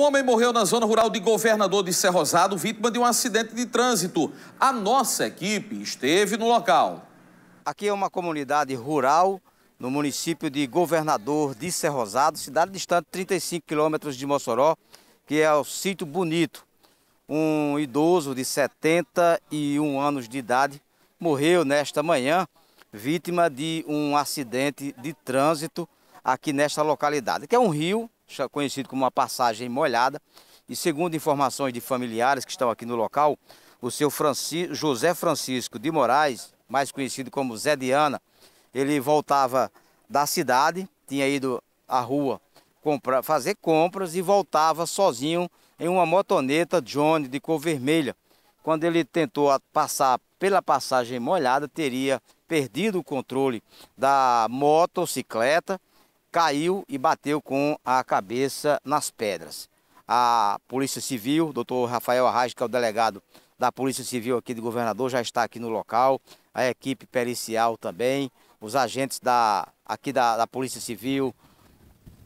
Um homem morreu na zona rural de Governador de Cerrosado, vítima de um acidente de trânsito. A nossa equipe esteve no local. Aqui é uma comunidade rural no município de Governador de Cerrosado, cidade distante 35 quilômetros de Mossoró, que é o sítio bonito. Um idoso de 71 anos de idade morreu nesta manhã, vítima de um acidente de trânsito aqui nesta localidade, que é um rio conhecido como uma passagem molhada. E segundo informações de familiares que estão aqui no local, o seu Francisco, José Francisco de Moraes, mais conhecido como Zé Diana, ele voltava da cidade, tinha ido à rua comprar, fazer compras e voltava sozinho em uma motoneta Johnny de cor vermelha. Quando ele tentou passar pela passagem molhada, teria perdido o controle da motocicleta caiu e bateu com a cabeça nas pedras. A Polícia Civil, doutor Rafael Arraes, que é o delegado da Polícia Civil aqui de Governador, já está aqui no local, a equipe pericial também, os agentes da, aqui da, da Polícia Civil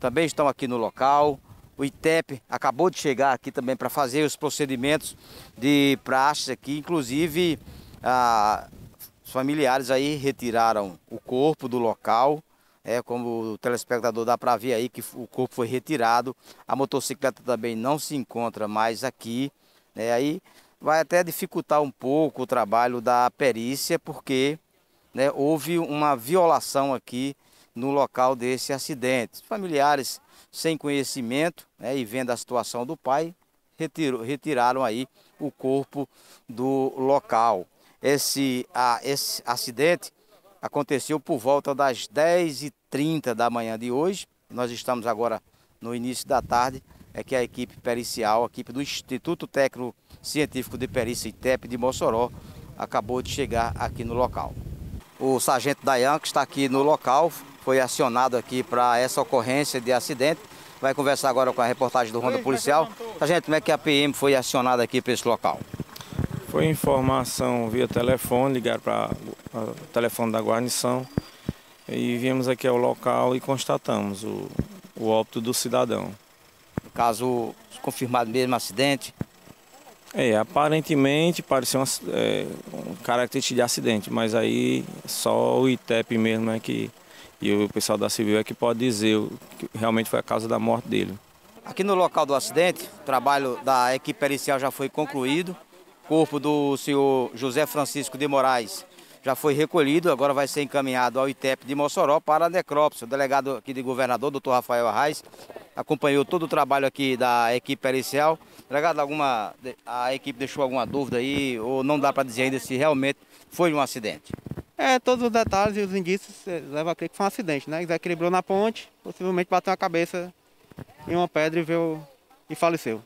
também estão aqui no local. O ITEP acabou de chegar aqui também para fazer os procedimentos de praxe aqui, inclusive ah, os familiares aí retiraram o corpo do local, é, como o telespectador dá para ver aí que o corpo foi retirado, a motocicleta também não se encontra mais aqui, né? aí vai até dificultar um pouco o trabalho da perícia, porque né, houve uma violação aqui no local desse acidente. Familiares sem conhecimento né, e vendo a situação do pai, retirou, retiraram aí o corpo do local. Esse, a, esse acidente aconteceu por volta das 10h30 da manhã de hoje. Nós estamos agora no início da tarde, é que a equipe pericial, a equipe do Instituto Técnico Científico de Perícia ITEP de Mossoró, acabou de chegar aqui no local. O sargento Dayan, que está aqui no local, foi acionado aqui para essa ocorrência de acidente. Vai conversar agora com a reportagem do Ronda Policial. Sargento, como é que a PM foi acionada aqui para esse local? Foi informação via telefone, ligaram para o telefone da guarnição e viemos aqui ao local e constatamos o, o óbito do cidadão. caso, confirmado mesmo acidente? É, aparentemente pareceu uma, é, um característica de acidente, mas aí só o ITEP mesmo é que, e o pessoal da Civil é que pode dizer que realmente foi a causa da morte dele. Aqui no local do acidente, o trabalho da equipe pericial já foi concluído corpo do senhor José Francisco de Moraes já foi recolhido, agora vai ser encaminhado ao ITEP de Mossoró para a necrópsia. O delegado aqui de governador, doutor Rafael Arraes, acompanhou todo o trabalho aqui da equipe pericial. Delegado, alguma, a equipe deixou alguma dúvida aí, ou não dá para dizer ainda se realmente foi um acidente? É, todos os detalhes e os indícios eh, levam a crer que foi um acidente, né? Desequilibrou na ponte, possivelmente bateu a cabeça em uma pedra e, veio, e faleceu.